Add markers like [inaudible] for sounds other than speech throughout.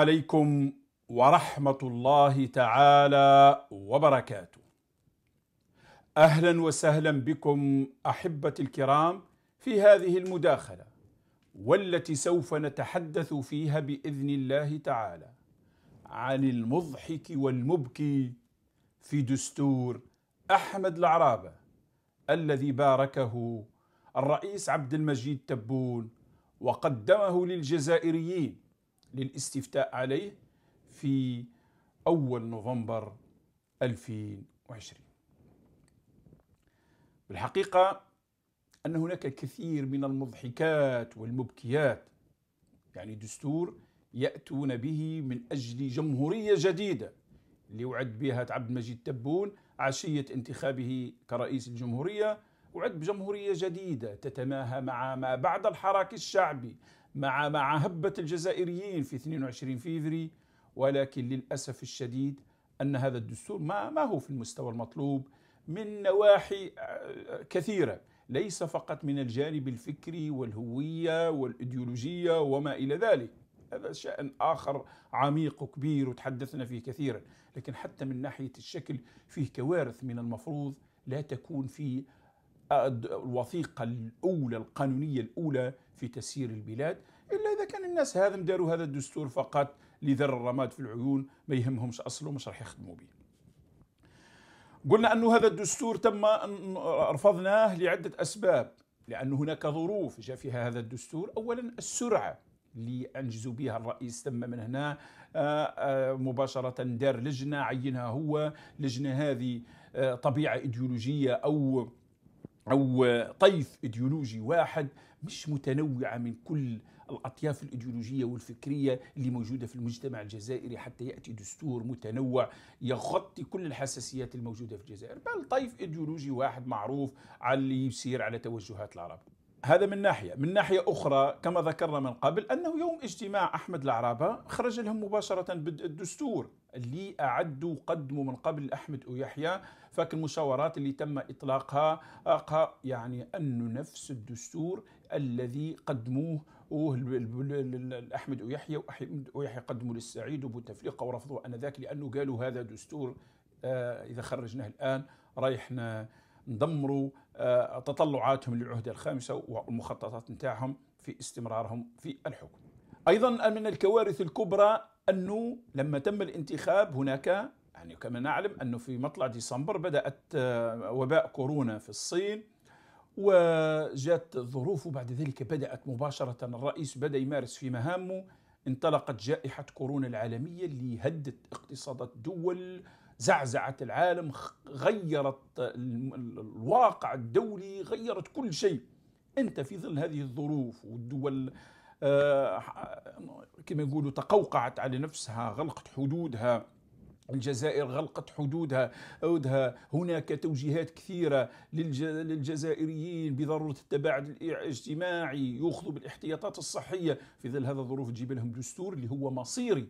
عليكم ورحمه الله تعالى وبركاته اهلا وسهلا بكم احبتي الكرام في هذه المداخله والتي سوف نتحدث فيها باذن الله تعالى عن المضحك والمبكي في دستور احمد العرابه الذي باركه الرئيس عبد المجيد تبون وقدمه للجزائريين للاستفتاء عليه في أول نوفمبر 2020 بالحقيقة أن هناك كثير من المضحكات والمبكيات يعني دستور يأتون به من أجل جمهورية جديدة اللي وعد بها عبد المجيد تبون عشية انتخابه كرئيس الجمهورية وعد بجمهورية جديدة تتماهى مع ما بعد الحراك الشعبي مع مع هبة الجزائريين في 22 فيفري ولكن للأسف الشديد أن هذا الدستور ما ما هو في المستوى المطلوب من نواحي آه، كثيرة ليس فقط من الجانب الفكري والهوية والإيديولوجية وما إلى ذلك هذا شأن آخر عميق وكبير وتحدثنا فيه كثيرا لكن حتى من ناحية الشكل فيه كوارث من المفروض لا تكون في الوثيقه الاولى القانونيه الاولى في تسيير البلاد الا اذا كان الناس هذا داروا هذا الدستور فقط لذر الرماد في العيون ما يهمهمش اصله مش راح يخدموا به قلنا أن هذا الدستور تم رفضناه لعدة أسباب لأن هناك ظروف جاء فيها هذا الدستور أولا السرعة اللي أنجزوا بها الرئيس تم من هنا آه، آه، مباشرة دار لجنة عينها هو لجنة هذه آه، طبيعة إيديولوجية أو أو طيف إيديولوجي واحد مش متنوعة من كل الأطياف الإيديولوجية والفكرية اللي موجودة في المجتمع الجزائري حتى يأتي دستور متنوع يغطي كل الحساسيات الموجودة في الجزائر بل طيف إيديولوجي واحد معروف على اللي يسير على توجهات العرب هذا من ناحية من ناحية أخرى كما ذكرنا من قبل أنه يوم اجتماع أحمد العرابة خرج لهم مباشرة بالدستور اللي أعدوا وقدموا من قبل أحمد ويحيى فك المشاورات اللي تم إطلاقها يعني أنه نفس الدستور الذي قدموه أحمد ويحيى ويحيى قدموا للسعيد وبوتفليقة ورفضوه أنذاك لأنه قالوا هذا دستور آه، إذا خرجناه الآن رايحنا دمروا آه، تطلعاتهم للعهدة الخامسة والمخططات نتاعهم في استمرارهم في الحكم أيضا من الكوارث الكبرى أنه لما تم الانتخاب هناك يعني كما نعلم أنه في مطلع ديسمبر بدأت آه، وباء كورونا في الصين وجاءت الظروف وبعد ذلك بدأت مباشرة الرئيس بدأ يمارس في مهامه انطلقت جائحة كورونا العالمية اللي هدت اقتصادات دول زعزعت العالم غيرت الواقع الدولي غيرت كل شيء انت في ظل هذه الظروف والدول آه، كما يقولوا تقوقعت على نفسها غلقت حدودها الجزائر غلقت حدودها أودها هناك توجيهات كثيرة للجزائريين بضرورة التباعد الاجتماعي يأخذوا بالاحتياطات الصحية في ظل هذا الظروف تجيب لهم دستور اللي هو مصيري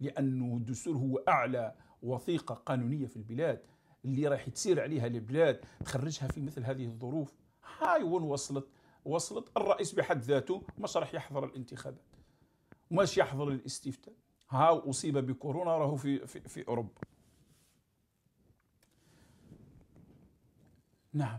لأنه الدستور هو أعلى وثيقه قانونيه في البلاد اللي راح تسير عليها البلاد تخرجها في مثل هذه الظروف هاي وين وصلت وصلت الرئيس بحد ذاته مش راح يحضر الانتخابات وماش يحضر الاستفتاء ها اصيب بكورونا راهو في في, في اوروبا نعم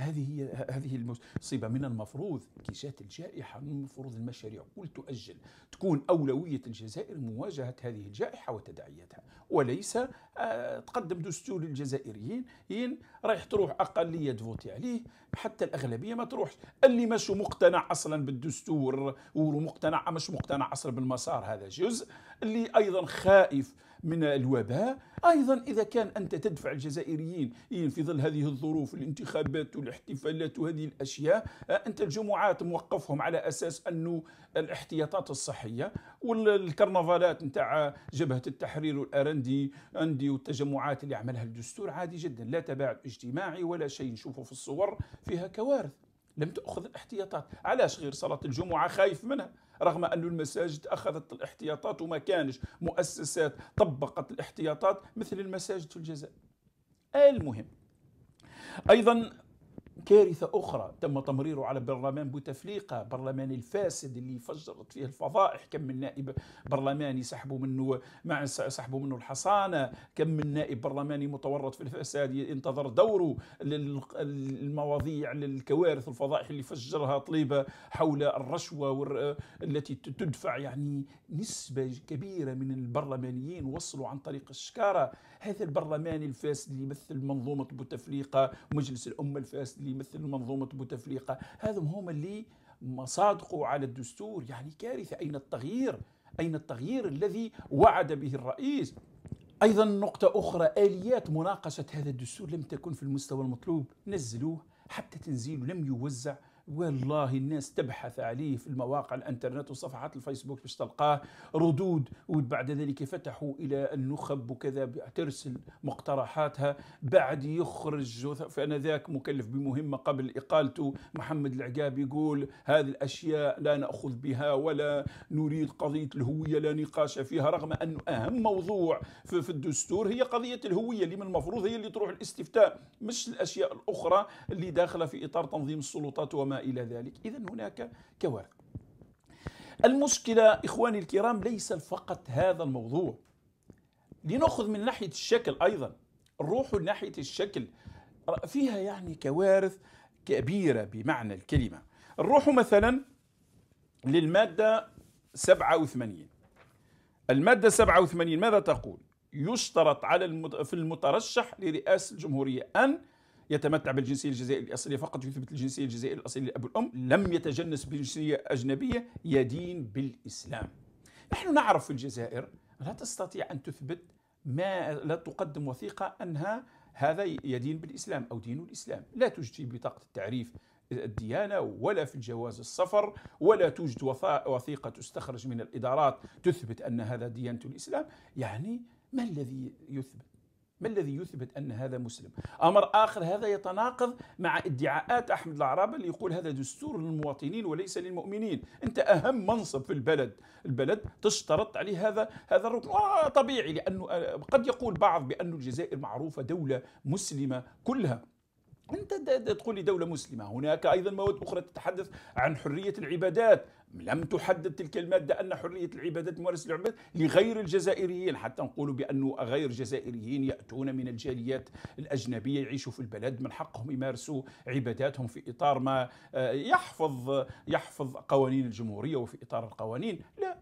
هذه هي هذه المصيبه من المفروض كيشات الجائحه من المفروض المشاريع كل تؤجل تكون اولويه الجزائر مواجهه هذه الجائحه وتداعياتها وليس آه، تقدم دستور للجزائريين رايح تروح اقليه تفوتي عليه حتى الاغلبيه ما تروحش اللي مش مقتنع اصلا بالدستور ومقتنع مش مقتنع اصلا بالمسار هذا جزء اللي ايضا خائف من الوباء أيضا إذا كان أنت تدفع الجزائريين في ظل هذه الظروف الانتخابات والاحتفالات وهذه الأشياء أنت الجمعات موقفهم على أساس أنه الاحتياطات الصحية والكرنفالات نتاع جبهة التحرير والأرندي أندي والتجمعات اللي عملها الدستور عادي جدا لا تباعد اجتماعي ولا شيء نشوفه في الصور فيها كوارث لم تأخذ الاحتياطات علاش غير صلاة الجمعة خايف منها رغم أن المساجد أخذت الاحتياطات وما كانش مؤسسات طبقت الاحتياطات مثل المساجد في الجزائر المهم أيضا كارثة أخرى تم تمريره على برلمان بوتفليقة برلمان الفاسد اللي فجرت فيه الفضائح كم من نائب برلماني سحبوا منه مع سحبوا منه الحصانة كم من نائب برلماني متورط في الفساد ينتظر دوره للمواضيع للكوارث الفضائح اللي فجرها طليبة حول الرشوة التي تدفع يعني نسبة كبيرة من البرلمانيين وصلوا عن طريق الشكارة هذا البرلمان الفاسد اللي يمثل منظومة بوتفليقة مجلس الأمة الفاسد اللي اللي يمثلوا منظومة بوتفليقة هذم هما اللي مصادقوا صادقوا على الدستور يعني كارثة أين التغيير أين التغيير الذي وعد به الرئيس أيضا نقطة أخرى آليات مناقشة هذا الدستور لم تكن في المستوى المطلوب نزلوه حتى تنزيله لم يوزع والله الناس تبحث عليه في المواقع الانترنت وصفحات الفيسبوك باش تلقاه ردود وبعد ذلك فتحوا الى النخب وكذا ترسل مقترحاتها بعد يخرج فانا ذاك مكلف بمهمه قبل اقالته محمد العقاب يقول هذه الاشياء لا ناخذ بها ولا نريد قضيه الهويه لا نقاش فيها رغم ان اهم موضوع في الدستور هي قضيه الهويه اللي من المفروض هي اللي تروح الاستفتاء مش الاشياء الاخرى اللي داخله في اطار تنظيم السلطات وما إلى ذلك إذا هناك كوارث المشكلة إخواني الكرام ليس فقط هذا الموضوع لنأخذ من ناحية الشكل أيضا نروح ناحية الشكل فيها يعني كوارث كبيرة بمعنى الكلمة نروح مثلا للمادة 87 المادة 87 ماذا تقول؟ يشترط على في المترشح لرئاسة الجمهورية أن يتمتع بالجنسية الجزائرية الأصلية فقط يثبت الجنسية الجزائرية الأصلية لأب الأم لم يتجنس بجنسية أجنبية يدين بالإسلام نحن نعرف في الجزائر لا تستطيع أن تثبت ما لا تقدم وثيقة أنها هذا يدين بالإسلام أو دين الإسلام لا توجد بطاقة التعريف الديانه ولا في الجواز السفر ولا توجد وثيقه تستخرج من الادارات تثبت ان هذا ديانه الاسلام يعني ما الذي يثبت ما الذي يثبت أن هذا مسلم أمر آخر هذا يتناقض مع ادعاءات أحمد العرابة اللي يقول هذا دستور للمواطنين وليس للمؤمنين أنت أهم منصب في البلد البلد تشترط عليه هذا هذا الركن طبيعي لأنه قد يقول بعض بأن الجزائر معروفة دولة مسلمة كلها انت تقول لي دوله مسلمه هناك ايضا مواد اخرى تتحدث عن حريه العبادات لم تحدد تلك الماده ان حريه العبادات ممارسه العبادات لغير الجزائريين حتى نقول بانه غير الجزائريين ياتون من الجاليات الاجنبيه يعيشوا في البلد من حقهم يمارسوا عباداتهم في اطار ما آه، يحفظ يحفظ قوانين الجمهوريه وفي اطار القوانين لا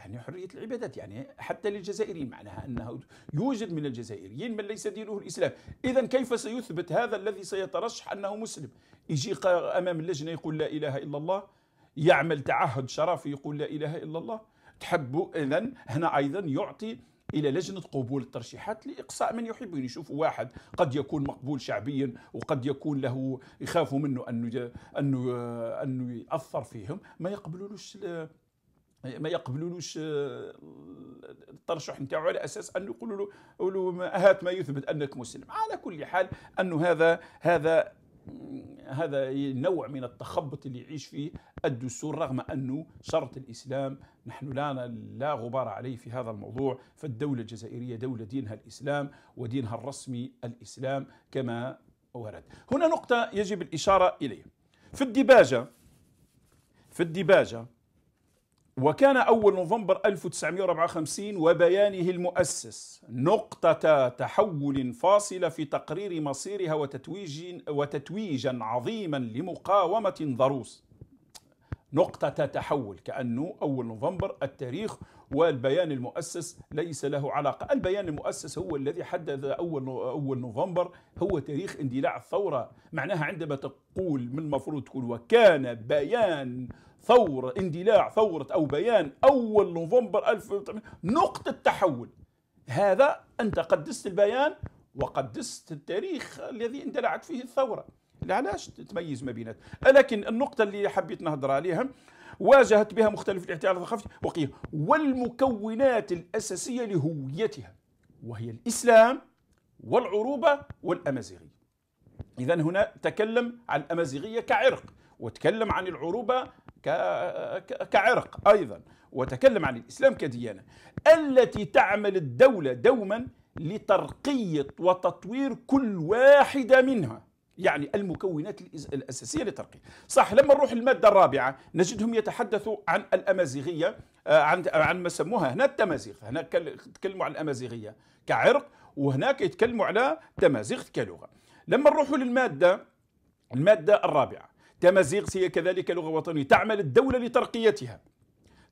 يعني حرية العبادات يعني حتى للجزائريين معناها أنه يوجد من الجزائريين من ليس دينه الإسلام إذا كيف سيثبت هذا الذي سيترشح أنه مسلم يجي أمام اللجنة يقول لا إله إلا الله يعمل تعهد شرفي يقول لا إله إلا الله تحب إذا هنا أيضا يعطي الى لجنه قبول الترشيحات لاقصاء من يحب يعني يشوفوا واحد قد يكون مقبول شعبيا وقد يكون له يخافوا منه انه انه انه ياثر فيهم ما يقبلولوش ما يقبلولوش آه، الترشح نتاعو على اساس انه يقولوا له هات ما يثبت انك مسلم على كل حال انه هذا هذا هذا نوع من التخبط اللي يعيش فيه الدستور رغم انه شرط الاسلام نحن لا لا غبار عليه في هذا الموضوع فالدوله الجزائريه دوله دينها الاسلام ودينها الرسمي الاسلام كما ورد. هنا نقطه يجب الاشاره اليها. في الديباجه في الديباجه وكان أول نوفمبر 1954 وبيانه المؤسس نقطة تحول فاصلة في تقرير مصيرها وتتويج وتتويجا عظيما لمقاومة ضروس نقطة تحول كأنه أول نوفمبر التاريخ والبيان المؤسس ليس له علاقة البيان المؤسس هو الذي حدد أول أول نوفمبر هو تاريخ اندلاع الثورة معناها عندما تقول من المفروض تقول وكان بيان ثورة اندلاع ثورة أو بيان أول نوفمبر 1900 نقطة تحول هذا أنت قدست البيان وقدست التاريخ الذي اندلعت فيه الثورة علاش تميز ما بينات لكن النقطة اللي حبيت نهضر عليها واجهت بها مختلف الاعتراض الثقافي وقيه والمكونات الأساسية لهويتها وهي الإسلام والعروبة والأمازيغية إذا هنا تكلم عن الأمازيغية كعرق وتكلم عن العروبة كعرق أيضا وتكلم عن الإسلام كديانة التي تعمل الدولة دوما لترقية وتطوير كل واحدة منها يعني المكونات الأساسية لترقية صح لما نروح المادة الرابعة نجدهم يتحدثوا عن الأمازيغية آه، عن عن ما سموها هنا التمازيغ هنا تكلموا عن الأمازيغية كعرق وهناك يتكلموا على تمازيغ كلغة لما نروح للمادة المادة الرابعة تمازيغس هي كذلك لغة وطنية تعمل الدولة لترقيتها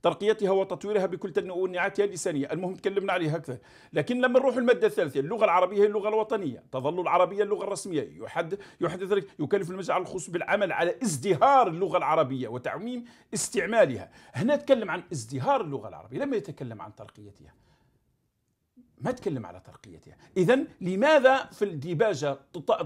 ترقيتها وتطويرها بكل تنوعاتها اللسانية المهم تكلمنا عليها أكثر لكن لما نروح المادة الثالثة اللغة العربية هي اللغة الوطنية تظل العربية اللغة الرسمية يحد يحدث يكلف المجال الخصوص بالعمل على ازدهار اللغة العربية وتعميم استعمالها هنا تكلم عن ازدهار اللغة العربية لما يتكلم عن ترقيتها ما تكلم على ترقيتها إذا لماذا في الديباجة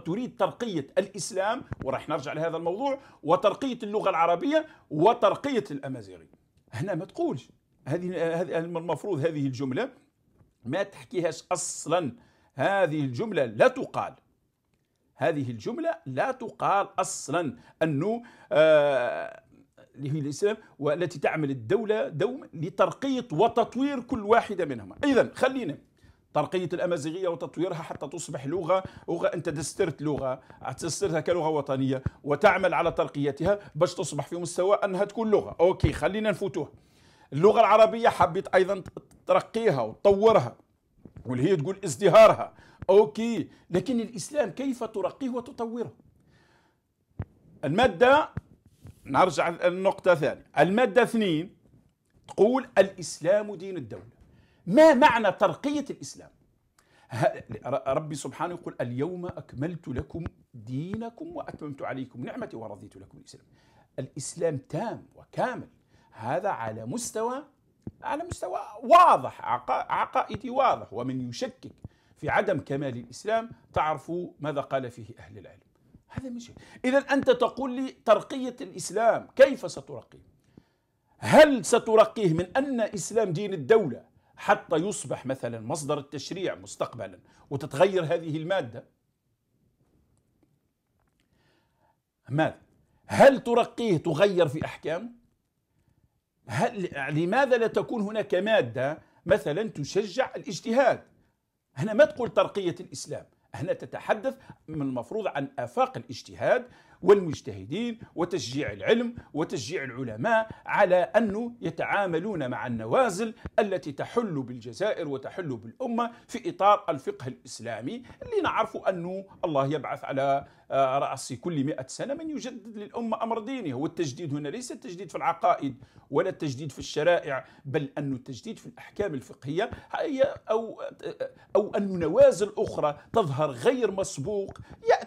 تريد ترقية الإسلام وراح نرجع لهذا الموضوع وترقية اللغة العربية وترقية الأمازيغي هنا ما تقولش هذه المفروض هذه الجملة ما تحكيهاش أصلا هذه الجملة لا تقال هذه الجملة لا تقال أصلا أنه آه اللي هي الاسلام والتي تعمل الدوله دوما لترقيه وتطوير كل واحده منهما اذا خلينا طرقيه الامازيغيه وتطويرها حتى تصبح لغه لغه انت دسترت لغه تسترتها كلغه وطنيه وتعمل على ترقيتها باش تصبح في مستوى انها تكون لغه اوكي خلينا نفوتوها اللغه العربيه حبيت ايضا ترقيها وتطورها واللي هي تقول ازدهارها اوكي لكن الاسلام كيف ترقيه وتطوره الماده نرجع للنقطه الثانيه الماده اثنين تقول الاسلام دين الدوله ما معنى ترقية الإسلام ربي سبحانه يقول اليوم أكملت لكم دينكم وأتممت عليكم نعمتي ورضيت لكم الإسلام الإسلام تام وكامل هذا على مستوى على مستوى واضح عقائدي واضح ومن يشكك في عدم كمال الإسلام تعرف ماذا قال فيه أهل العلم هذا مش إذا أنت تقول لي ترقية الإسلام كيف سترقيه هل سترقيه من أن إسلام دين الدولة حتى يصبح مثلا مصدر التشريع مستقبلا وتتغير هذه المادة ماذا؟ هل ترقيه تغير في أحكام؟ هل لماذا لا تكون هناك مادة مثلا تشجع الاجتهاد؟ هنا ما تقول ترقية الإسلام هنا تتحدث من المفروض عن آفاق الاجتهاد والمجتهدين وتشجيع العلم وتشجيع العلماء على أن يتعاملون مع النوازل التي تحل بالجزائر وتحل بالأمة في إطار الفقه الإسلامي اللي نعرف أنه الله يبعث على آه، رأس كل مئة سنة من يجدد للأمة أمر ديني هو التجديد هنا ليس التجديد في العقائد ولا التجديد في الشرائع بل أن التجديد في الأحكام الفقهية أو, آه، آه، أو أن نوازل أخرى تظهر غير مسبوق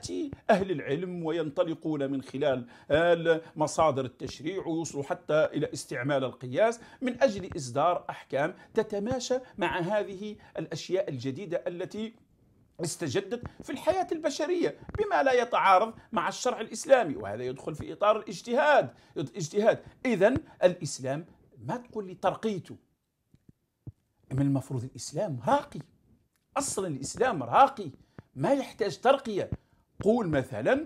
يأتي أهل العلم وينطلقون من خلال مصادر التشريع ويوصلوا حتى إلى استعمال القياس من أجل إصدار أحكام تتماشى مع هذه الأشياء الجديدة التي استجدت في الحياة البشرية بما لا يتعارض مع الشرع الإسلامي وهذا يدخل في إطار الاجتهاد اجتهاد إذا الإسلام ما تقول لي ترقيته من المفروض الإسلام راقي أصلا الإسلام راقي ما يحتاج ترقية قول مثلا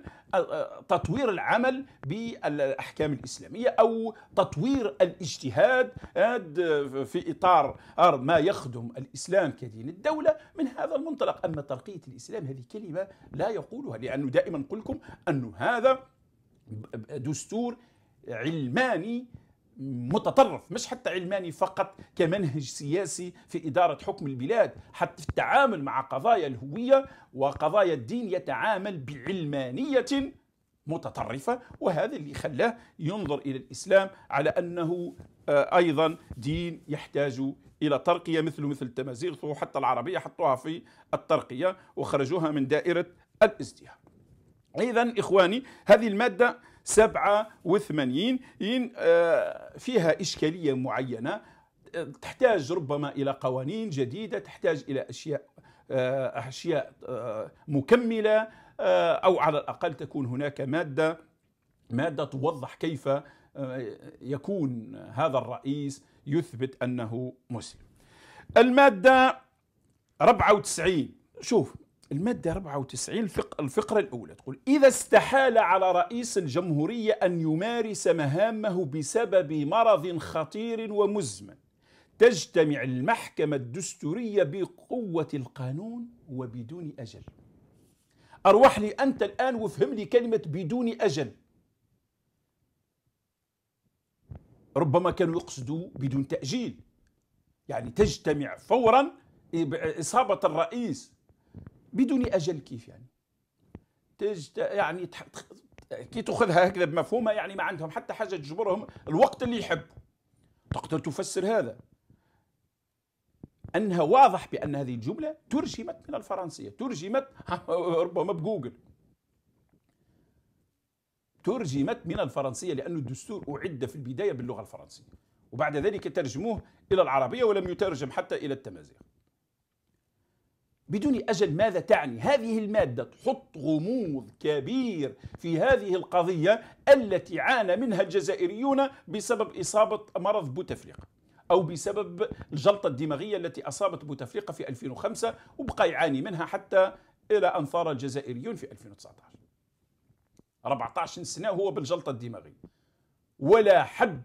تطوير العمل بالاحكام الاسلاميه او تطوير الاجتهاد آه، في اطار آه، ما يخدم الاسلام كدين الدوله من هذا المنطلق اما ترقيه الاسلام هذه كلمه لا يقولها لانه دائما نقول لكم انه هذا دستور علماني متطرف مش حتى علماني فقط كمنهج سياسي في إدارة حكم البلاد حتى في التعامل مع قضايا الهوية وقضايا الدين يتعامل بعلمانية متطرفة وهذا اللي خلاه ينظر إلى الإسلام على أنه آه، أيضا دين يحتاج إلى ترقية مثل مثل التمازيغ حتى العربية حطوها في الترقية وخرجوها من دائرة الازدهار إذا إخواني هذه المادة 87 آه، فيها إشكالية معينة تحتاج ربما إلى قوانين جديدة تحتاج إلى أشياء آه، أشياء آه، مكملة أو على الأقل تكون هناك مادة مادة توضح كيف يكون هذا الرئيس يثبت أنه مسلم المادة 94 شوف المادة 94 الفقرة الأولى تقول إذا استحال على رئيس الجمهورية أن يمارس مهامه بسبب مرض خطير ومزمن تجتمع المحكمة الدستورية بقوة القانون وبدون أجل أروح لي أنت الآن وافهم لي كلمة بدون أجل ربما كانوا يقصدوا بدون تأجيل يعني تجتمع فورا إصابة الرئيس بدون اجل كيف يعني تج يعني كي تاخذها هكذا بمفهومها يعني ما عندهم حتى حاجه تجبرهم الوقت اللي يحبوا تقدر تفسر هذا انها واضح بان هذه الجمله ترجمت من الفرنسيه ترجمت [laughs] ربما بجوجل ترجمت من الفرنسيه لأن الدستور اعد في البدايه باللغه الفرنسيه وبعد ذلك ترجموه الى العربيه ولم يترجم حتى الى التمازيغ بدون أجل ماذا تعني هذه المادة تحط غموض كبير في هذه القضية التي عانى منها الجزائريون بسبب إصابة مرض بوتفليقة أو بسبب الجلطة الدماغية التي أصابت بوتفليقة في 2005 وبقى يعاني منها حتى إلى أن ثار الجزائريون في 2019 14 سنة هو بالجلطة الدماغية ولا حد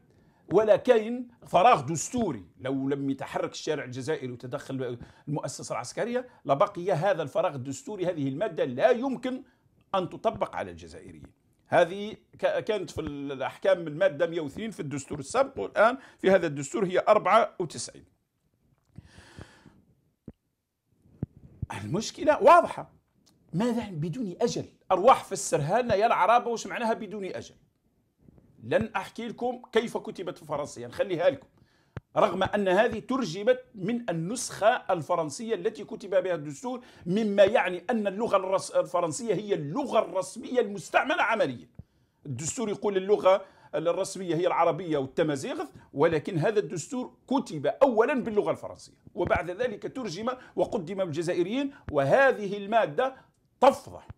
ولا كاين فراغ دستوري لو لم يتحرك الشارع الجزائري وتدخل المؤسسة العسكرية لبقي هذا الفراغ الدستوري هذه المادة لا يمكن أن تطبق على الجزائريين هذه كانت في الأحكام المادة 102 في الدستور السابق والآن في هذا الدستور هي 94 المشكلة واضحة ماذا بدون أجل أرواح فسرها لنا يا العرابة وش معناها بدون أجل لن أحكي لكم كيف كتبت في فرنسيا نخليها لكم رغم أن هذه ترجمت من النسخة الفرنسية التي كتب بها الدستور مما يعني أن اللغة الفرنسية هي اللغة الرسمية المستعملة عمليا الدستور يقول اللغة الرسمية هي العربية والتمازيغ ولكن هذا الدستور كتب أولا باللغة الفرنسية وبعد ذلك ترجم وقدم الجزائريين وهذه المادة تفضح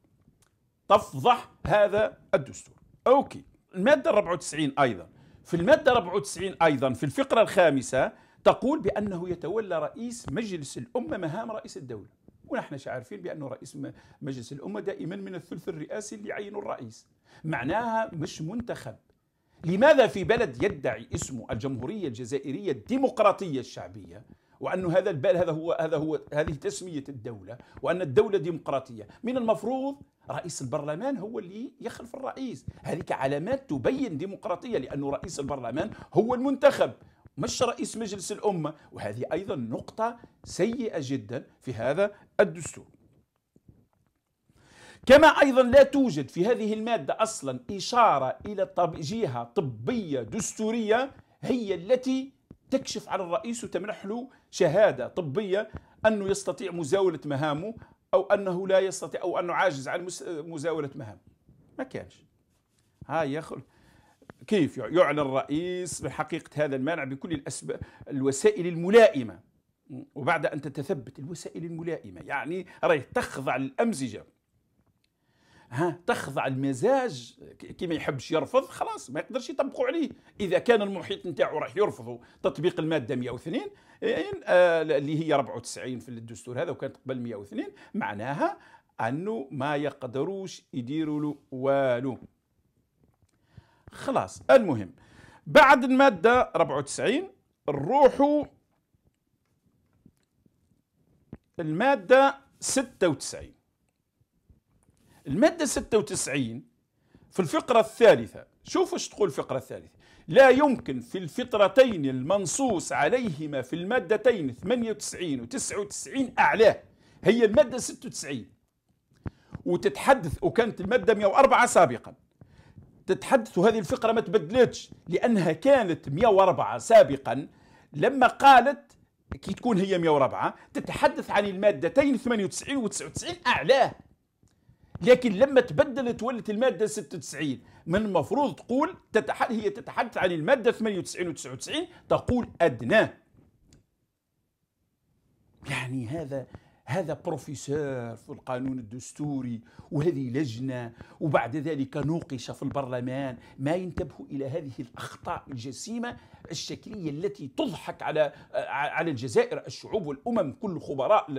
تفضح هذا الدستور أوكي المادة 94 أيضا في المادة 94 أيضا في الفقرة الخامسة تقول بأنه يتولى رئيس مجلس الأمة مهام رئيس الدولة ونحن عارفين بأنه رئيس مجلس الأمة دائما من الثلث الرئاسي اللي يعينه الرئيس معناها مش منتخب لماذا في بلد يدعي اسمه الجمهورية الجزائرية الديمقراطية الشعبية وانه هذا البال هذا هو هذا هو هذه تسميه الدوله وان الدوله ديمقراطيه من المفروض رئيس البرلمان هو اللي يخلف الرئيس هذيك علامات تبين ديمقراطيه لانه رئيس البرلمان هو المنتخب مش رئيس مجلس الامه وهذه ايضا نقطه سيئه جدا في هذا الدستور كما ايضا لا توجد في هذه الماده اصلا اشاره الى جهه طبيه دستوريه هي التي تكشف على الرئيس وتمنح له شهاده طبيه انه يستطيع مزاوله مهامه او انه لا يستطيع او انه عاجز عن مزاوله مهامه ما كانش هاي يخل كيف يعلن الرئيس بحقيقه هذا المانع بكل الأسب... الوسائل الملائمه وبعد ان تتثبت الوسائل الملائمه يعني راهي تخضع للامزجه ها تخضع المزاج كي ما يحبش يرفض خلاص ما يقدرش يطبقوا عليه اذا كان المحيط نتاعو راح يرفضوا تطبيق الماده 102 آه، اللي هي 94 في الدستور هذا وكانت قبل 102 معناها انه ما يقدروش يديروا له والو خلاص المهم بعد الماده 94 نروحوا الماده 96 المادة 96 في الفقرة الثالثة شوفوا ايش تقول الفقرة الثالثة لا يمكن في الفطرتين المنصوص عليهما في المادتين 98 و 99 أعلاه هي المادة 96 وتتحدث وكانت المادة 104 سابقا تتحدث هذه الفقرة ما تبدلتش لأنها كانت 104 سابقا لما قالت كي تكون هي 104 تتحدث عن المادتين 98 و 99 أعلاه لكن لما تبدلت ولت المادة 96 من المفروض تقول تتحدث هي تتحدث عن المادة 98 و 99 تقول أدناه يعني هذا هذا بروفيسور في القانون الدستوري وهذه لجنة وبعد ذلك نوقش في البرلمان ما ينتبه إلى هذه الأخطاء الجسيمة الشكلية التي تضحك على على الجزائر الشعوب والأمم كل خبراء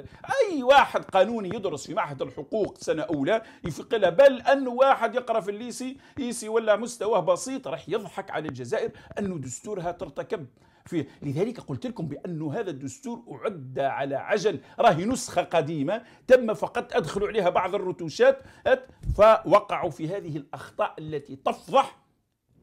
أي واحد قانوني يدرس في معهد الحقوق سنة أولى يفقل بل أن واحد يقرأ في الليسي يسي ولا مستواه بسيط راح يضحك على الجزائر أنه دستورها ترتكب في لذلك قلت لكم بأن هذا الدستور أعد على عجل راهي نسخة قديمة تم فقط أدخلوا عليها بعض الرتوشات فوقعوا في هذه الأخطاء التي تفضح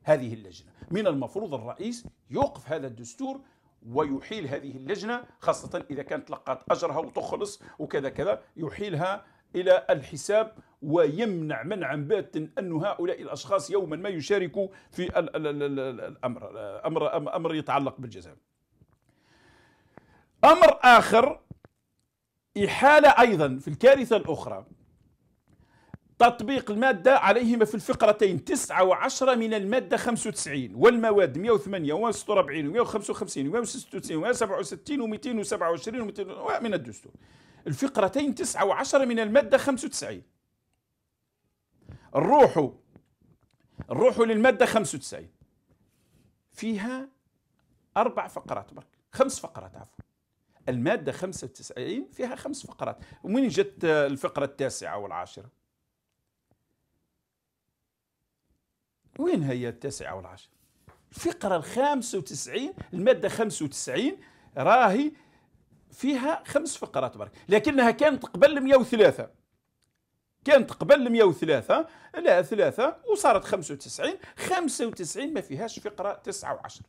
هذه اللجنة من المفروض الرئيس يوقف هذا الدستور ويحيل هذه اللجنة خاصة إذا كانت لقات أجرها وتخلص وكذا كذا يحيلها إلى الحساب ويمنع منعا باتا أن هؤلاء الأشخاص يوما ما يشاركوا في الأمر أمر, أمر يتعلق بالجزاء أمر آخر إحالة أيضا في الكارثة الأخرى تطبيق المادة عليهما في الفقرتين 9 و10 من المادة 95 والمواد 108 و146 و155 و196 و167 و227 من الدستور الفقرتين تسعة وعشرة من المادة 95 الروح الروح للمادة 95 فيها أربع فقرات برك خمس فقرات عفوا المادة 95 فيها خمس فقرات ومن جت الفقرة التاسعة والعاشرة وين هي التاسعة والعاشرة الفقرة الخامسة وتسعين المادة خمسة وتسعين راهي فيها خمس فقرات برك لكنها كانت قبل 103 كانت قبل 103 لا ثلاثة وصارت 95 95 ما فيهاش فقرة 9 و10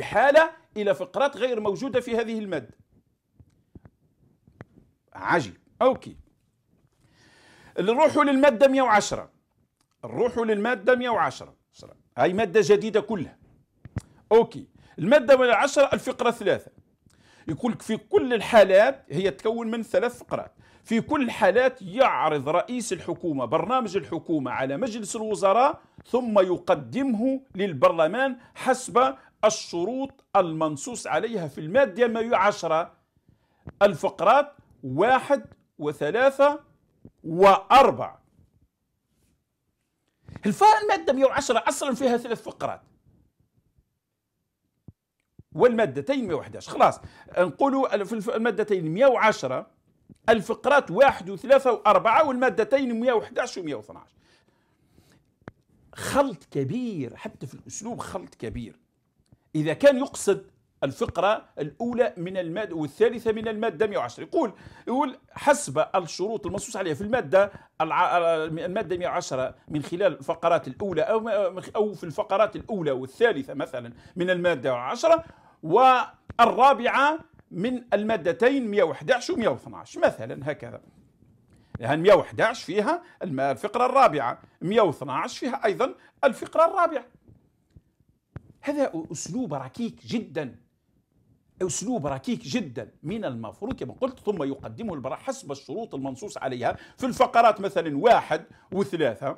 إحالة إلى فقرات غير موجودة في هذه المادة عجيب أوكي نروحوا للمادة 110 نروحوا للمادة 110 هاي مادة جديدة كلها أوكي المادة 110 الفقرة ثلاثة يقول لك في كل الحالات هي تكون من ثلاث فقرات في كل الحالات يعرض رئيس الحكومة برنامج الحكومة على مجلس الوزراء ثم يقدمه للبرلمان حسب الشروط المنصوص عليها في المادة 110 الفقرات واحد وثلاثة وأربعة الفقرة المادة 110 أصلا فيها ثلاث فقرات والمادتين 111 خلاص نقولوا في المادتين 110 الفقرات 1 و3 و4 والمادتين 111 و112 خلط كبير حتى في الاسلوب خلط كبير اذا كان يقصد الفقرة الأولى من المادة والثالثة من المادة 110 يقول يقول حسب الشروط المنصوص عليها في المادة المادة 110 من خلال الفقرات الأولى أو أو في الفقرات الأولى والثالثة مثلا من المادة 110 والرابعة من المادتين 111 و 112 مثلا هكذا يعني 111 فيها الفقرة الرابعة 112 فيها أيضا الفقرة الرابعة هذا أسلوب ركيك جدا أسلوب ركيك جدا من المفروض كما قلت ثم يقدمه البراء حسب الشروط المنصوص عليها في الفقرات مثلا واحد وثلاثة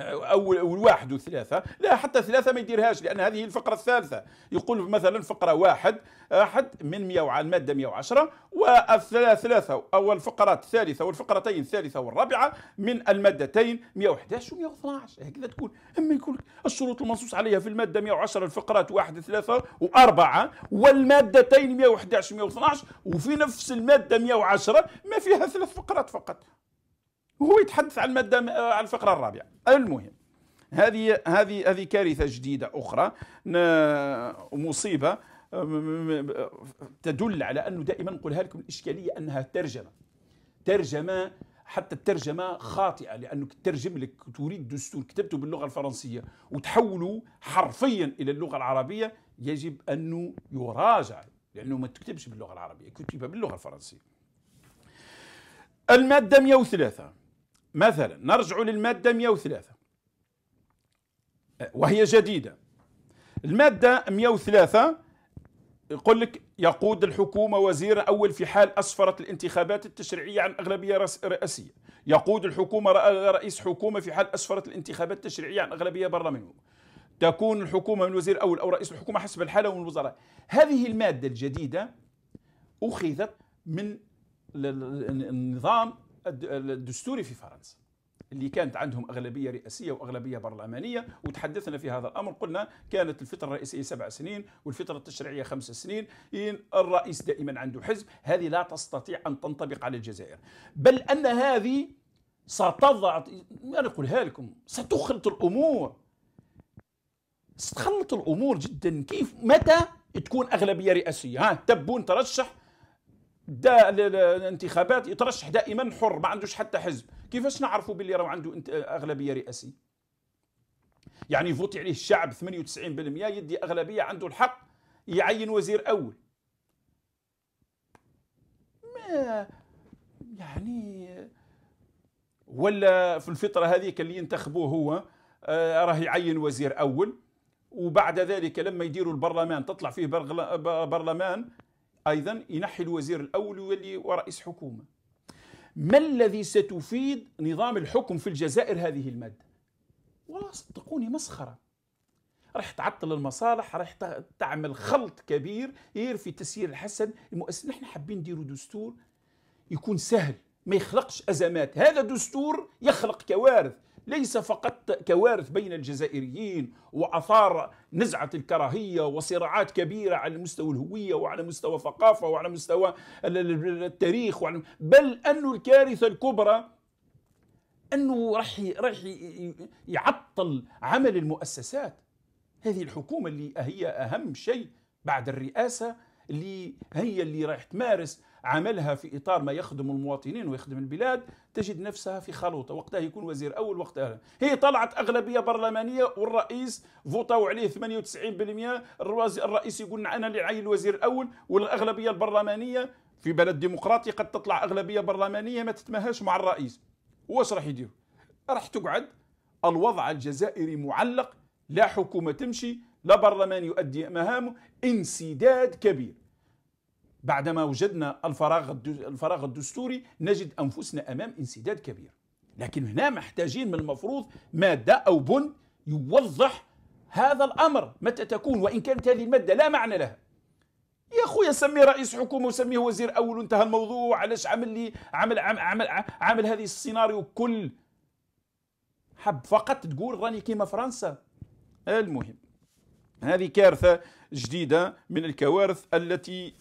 أو الواحد وثلاثة لا حتى ثلاثة ما يديرهاش لأن هذه الفقرة الثالثة يقول مثلا فقرة واحد أحد من 100 المادة 110 والثلاثة أو الفقرات الثالثة والفقرتين الثالثة والرابعة من المادتين 111 و 112 هكذا تكون أما يقول الشروط المنصوص عليها في المادة 110 الفقرات واحد ثلاثة وأربعة والمادتين 111 و 112 وفي نفس المادة 110 ما فيها ثلاث فقرات فقط هو يتحدث عن الماده آه، عن الفقره الرابعه المهم هذه هذه هذه كارثه جديده اخرى مصيبه آه، تدل على انه دائما نقولها لكم الاشكاليه انها ترجمه ترجمه حتى الترجمة خاطئة لأنك تترجم لك تريد دستور كتبته باللغة الفرنسية وتحوله حرفيا إلى اللغة العربية يجب أنه يراجع لأنه ما تكتبش باللغة العربية كتب باللغة الفرنسية المادة 103 مثلا نرجع للمادة 103 وهي جديدة المادة 103 يقول لك يقود الحكومة وزير أول في حال أسفرت الانتخابات التشريعية عن أغلبية رئاسية يقود الحكومة رئيس حكومة في حال أسفرت الانتخابات التشريعية عن أغلبية برلمانية تكون الحكومة من وزير أول أو رئيس الحكومة حسب الحالة ومن الوزراء هذه المادة الجديدة أخذت من النظام الدستوري في فرنسا اللي كانت عندهم أغلبية رئاسية وأغلبية برلمانية وتحدثنا في هذا الأمر قلنا كانت الفترة الرئيسيه سبع سنين والفترة التشريعية خمس سنين إن الرئيس دائما عنده حزب هذه لا تستطيع أن تنطبق على الجزائر بل أن هذه ستضع أنا أقولها لكم ستخلط الأمور ستخلط الأمور جدا كيف متى تكون أغلبية رئاسية ها تبون ترشح دا الانتخابات يترشح دائما حر ما عندوش حتى حزب كيفاش نعرفوا باللي راه عنده اغلبيه رئاسيه يعني يفوت عليه الشعب 98% يدي اغلبيه عنده الحق يعين وزير اول ما يعني ولا في الفتره هذيك اللي ينتخبوه هو آه، راه يعين وزير اول وبعد ذلك لما يديروا البرلمان تطلع فيه برلمان أيضا ينحي الوزير الأول ويولي ورئيس حكومة ما الذي ستفيد نظام الحكم في الجزائر هذه المادة والله صدقوني مسخرة راح تعطل المصالح راح تعمل خلط كبير غير في تسيير الحسن المؤسسة نحن حابين نديروا دستور يكون سهل ما يخلقش أزمات هذا دستور يخلق كوارث ليس فقط كوارث بين الجزائريين وأثار نزعة الكراهية وصراعات كبيرة على مستوى الهوية وعلى مستوى الثقافة وعلى مستوى التاريخ وعلى بل أن الكارثة الكبرى أنه راح راح يعطل عمل المؤسسات هذه الحكومة اللي هي أهم شيء بعد الرئاسة اللي هي اللي رايح تمارس عملها في اطار ما يخدم المواطنين ويخدم البلاد تجد نفسها في خلوطه وقتها يكون وزير اول وقتها هي طلعت اغلبيه برلمانيه والرئيس فوطاو عليه 98% الرئيس يقول انا اللي عين الوزير الاول والاغلبيه البرلمانيه في بلد ديمقراطي قد تطلع اغلبيه برلمانيه ما تتماهاش مع الرئيس واش راح يدير راح تقعد الوضع الجزائري معلق لا حكومه تمشي لا برلمان يؤدي مهامه انسداد كبير بعدما وجدنا الفراغ الفراغ الدستوري نجد انفسنا امام انسداد كبير لكن هنا محتاجين من المفروض ماده او بن يوضح هذا الامر متى تكون وان كانت هذه الماده لا معنى لها يا خويا سمي رئيس حكومه وسميه وزير اول وانتهى الموضوع علاش عمل لي عمل عمل عمل, عمل هذه السيناريو كل حب فقط تقول راني كيما فرنسا المهم هذه كارثه جديده من الكوارث التي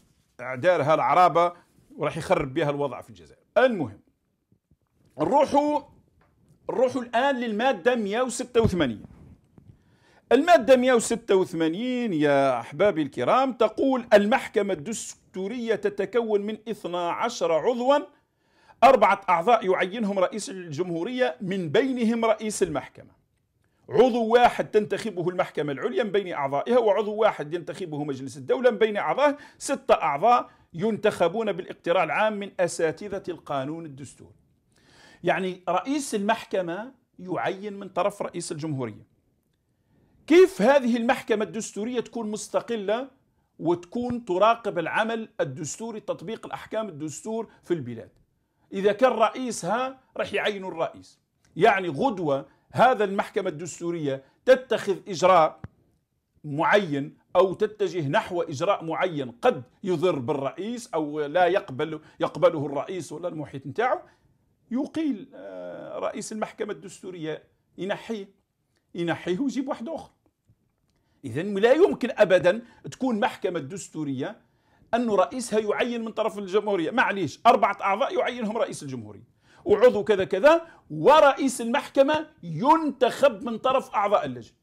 دارها العرابه وراح يخرب بها الوضع في الجزائر المهم نروحوا نروحوا الان للماده 186 المادة 186 يا أحبابي الكرام تقول المحكمة الدستورية تتكون من 12 عضوا أربعة أعضاء يعينهم رئيس الجمهورية من بينهم رئيس المحكمة عضو واحد تنتخبه المحكمة العليا من بين أعضائها وعضو واحد ينتخبه مجلس الدولة من بين أعضائه ستة أعضاء ينتخبون بالاقتراع العام من أساتذة القانون الدستوري يعني رئيس المحكمة يعين من طرف رئيس الجمهورية كيف هذه المحكمة الدستورية تكون مستقلة وتكون تراقب العمل الدستوري تطبيق الأحكام الدستور في البلاد إذا كان رئيسها رح يعينوا الرئيس يعني غدوة هذا المحكمة الدستورية تتخذ إجراء معين أو تتجه نحو إجراء معين قد يضر بالرئيس أو لا يقبل يقبله الرئيس ولا المحيط نتاعو يقيل آه، رئيس المحكمة الدستورية ينحيه ينحيه ويجيب واحد آخر إذا لا يمكن أبدا تكون محكمة دستورية أن رئيسها يعين من طرف الجمهورية معليش أربعة أعضاء يعينهم رئيس الجمهورية وعضو كذا كذا ورئيس المحكمة ينتخب من طرف أعضاء اللجنة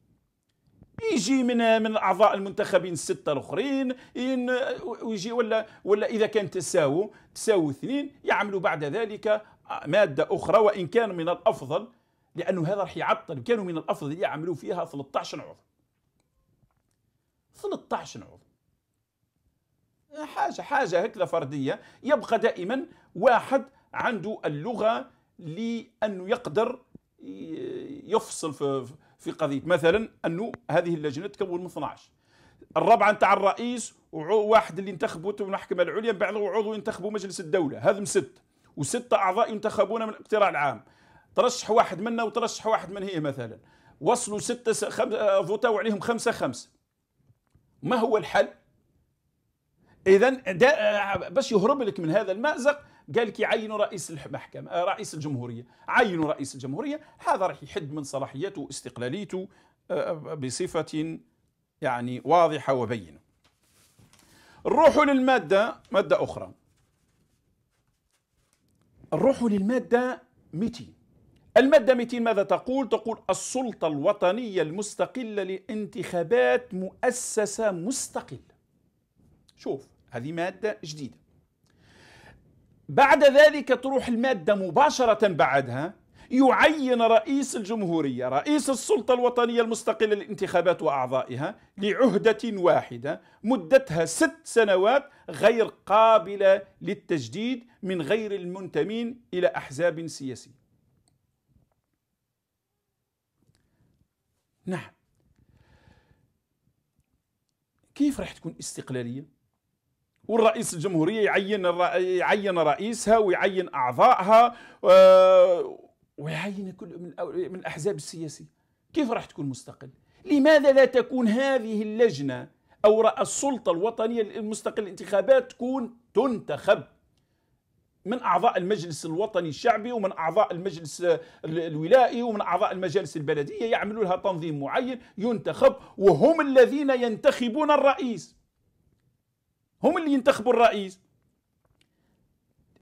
يجي من من الاعضاء المنتخبين السته الاخرين ويجي ولا ولا اذا كان تساووا تساووا اثنين يعملوا بعد ذلك ماده اخرى وان كان من الافضل لانه هذا راح يعطل كانوا من الافضل يعملوا فيها 13 عضو 13 عضو حاجه حاجه هكذا فرديه يبقى دائما واحد عنده اللغه لانه يقدر يفصل في قضيه مثلا انه هذه اللجنه تكون من 12 الرابعه نتاع الرئيس وواحد اللي انتخبوا المحكمه العليا بعد عضو ينتخبوا مجلس الدوله هذم ست وسته اعضاء ينتخبون من الاقتراع العام ترشح واحد منا وترشح واحد من هي مثلا وصلوا ستة خمسة آه، فوتوا عليهم خمسة خمسة ما هو الحل؟ إذا آه، باش يهرب لك من هذا المأزق قال لك يعينوا رئيس المحكمة آه، رئيس الجمهورية عينوا رئيس الجمهورية هذا راح يحد من صلاحيته واستقلاليته آه، آه، بصفة يعني واضحة وبينة نروحوا للمادة مادة أخرى نروحوا للمادة 200 المادة 200 ماذا تقول؟ تقول السلطة الوطنية المستقلة لانتخابات مؤسسة مستقلة شوف هذه مادة جديدة بعد ذلك تروح المادة مباشرة بعدها يعين رئيس الجمهورية رئيس السلطة الوطنية المستقلة للانتخابات وأعضائها لعهدة واحدة مدتها ست سنوات غير قابلة للتجديد من غير المنتمين إلى أحزاب سياسية نعم كيف راح تكون استقلالية؟ والرئيس الجمهوريه يعين يعين رئيسها ويعين اعضائها ويعين كل من الاحزاب السياسيه كيف راح تكون مستقل لماذا لا تكون هذه اللجنه او السلطه الوطنيه المستقله الانتخابات تكون تنتخب من اعضاء المجلس الوطني الشعبي ومن اعضاء المجلس الولائي ومن اعضاء المجالس البلديه يعملوا لها تنظيم معين ينتخب وهم الذين ينتخبون الرئيس هم اللي ينتخبوا الرئيس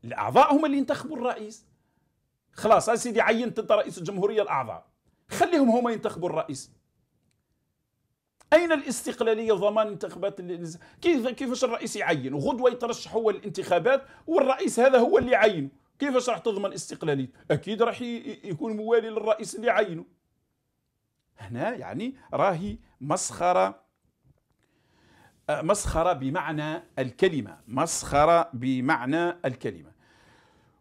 الاعضاء هم اللي ينتخبوا الرئيس خلاص سيدي عينت انت رئيس الجمهوريه الاعضاء خليهم هما ينتخبوا الرئيس اين الاستقلاليه وضمان انتخابات كيف كيفاش الرئيس يعين وغدوه يترشح هو الانتخابات والرئيس هذا هو اللي يعينه كيفاش راح تضمن استقلاليه اكيد راح يكون موالي للرئيس اللي عينه هنا يعني راهي مسخره مسخرة بمعنى الكلمة مسخرة بمعنى الكلمة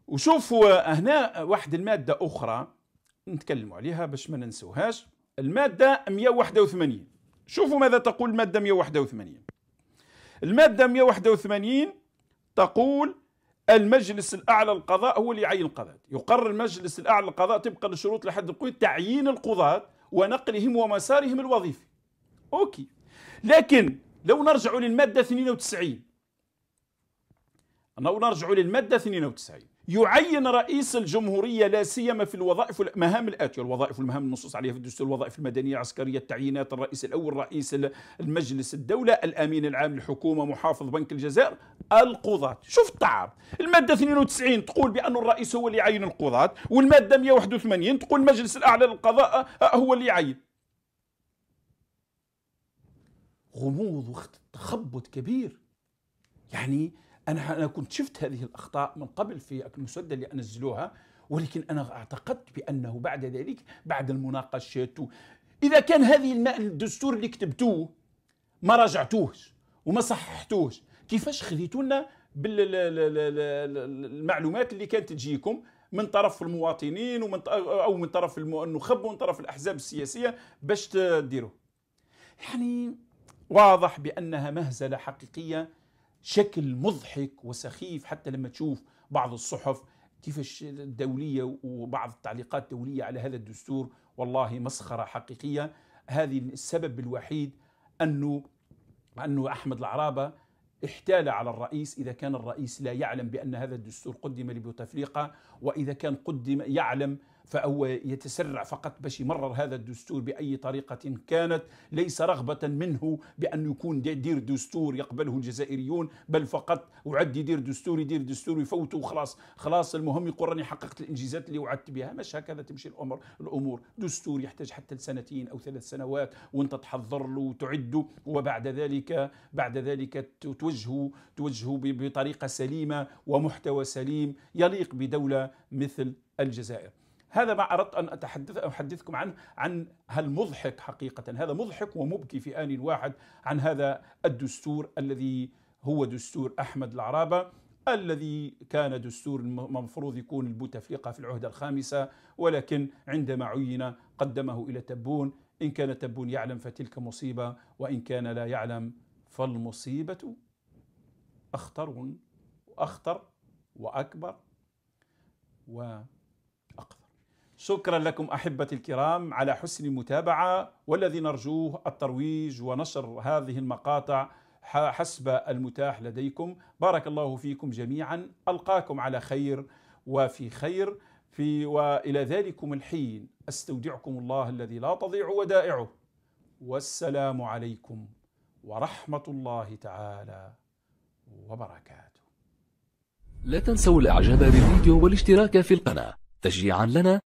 وشوفوا هنا واحد المادة أخرى نتكلم عليها باش ما ننسوهاش المادة 181 شوفوا ماذا تقول المادة 181 المادة 181 تقول المجلس الأعلى للقضاء هو اللي يعين القضاة يقرر المجلس الأعلى للقضاء طبقا للشروط لحد القوي تعيين القضاة ونقلهم ومسارهم الوظيفي أوكي لكن لو نرجع للمادة 92 لو نرجع للمادة 92 يعين رئيس الجمهورية لا سيما في الوظائف والمهام الآتية الوظائف والمهام النصوص عليها في الدستور الوظائف المدنية العسكرية التعيينات الرئيس الأول رئيس المجلس الدولة الأمين العام للحكومة محافظ بنك الجزائر القضاة شوف التعارض المادة 92 تقول بأن الرئيس هو اللي يعين القضاة والمادة 181 تقول المجلس الأعلى للقضاء آه، هو اللي يعين غموض وتخبط كبير يعني انا انا كنت شفت هذه الاخطاء من قبل في المسوده اللي انزلوها ولكن انا اعتقدت بانه بعد ذلك بعد المناقشات اذا كان هذه الدستور اللي كتبتوه ما راجعتوهش وما صححتوهش كيفاش خذيتونا لنا بالمعلومات اللي كانت تجيكم من طرف المواطنين ومن او من طرف النخب ومن طرف الاحزاب السياسيه باش تديروه يعني واضح بأنها مهزلة حقيقية شكل مضحك وسخيف حتى لما تشوف بعض الصحف كيفاش الدولية وبعض التعليقات الدولية على هذا الدستور والله مسخرة حقيقية هذه السبب الوحيد أنه أنه أحمد العرابة احتال على الرئيس إذا كان الرئيس لا يعلم بأن هذا الدستور قدم لبوتفليقة وإذا كان قدم يعلم فهو يتسرع فقط باش يمرر هذا الدستور بأي طريقة كانت ليس رغبة منه بأن يكون يدير دستور يقبله الجزائريون بل فقط وعد يدير دستور يدير دستور يفوته وخلاص خلاص المهم يقول راني حققت الإنجازات اللي وعدت بها مش هكذا تمشي الأمر الأمور دستور يحتاج حتى لسنتين أو ثلاث سنوات وأنت تحضر له وتعده وبعد ذلك بعد ذلك توجهه توجهه بطريقة سليمة ومحتوى سليم يليق بدولة مثل الجزائر هذا ما أردت أن أتحدث أحدثكم عنه عن هالمضحك حقيقة هذا مضحك ومبكي في آن واحد عن هذا الدستور الذي هو دستور أحمد العرابة الذي كان دستور المفروض يكون البوتفليقة في العهدة الخامسة ولكن عندما عين قدمه إلى تبون إن كان تبون يعلم فتلك مصيبة وإن كان لا يعلم فالمصيبة أخطر وأخطر وأكبر و شكرا لكم أحبتي الكرام على حسن المتابعة والذي نرجوه الترويج ونشر هذه المقاطع حسب المتاح لديكم بارك الله فيكم جميعا ألقاكم على خير وفي خير في وإلى ذلكم الحين أستودعكم الله الذي لا تضيع ودائعه والسلام عليكم ورحمة الله تعالى وبركاته لا تنسوا الإعجاب بالفيديو والاشتراك في القناة تشجيعا لنا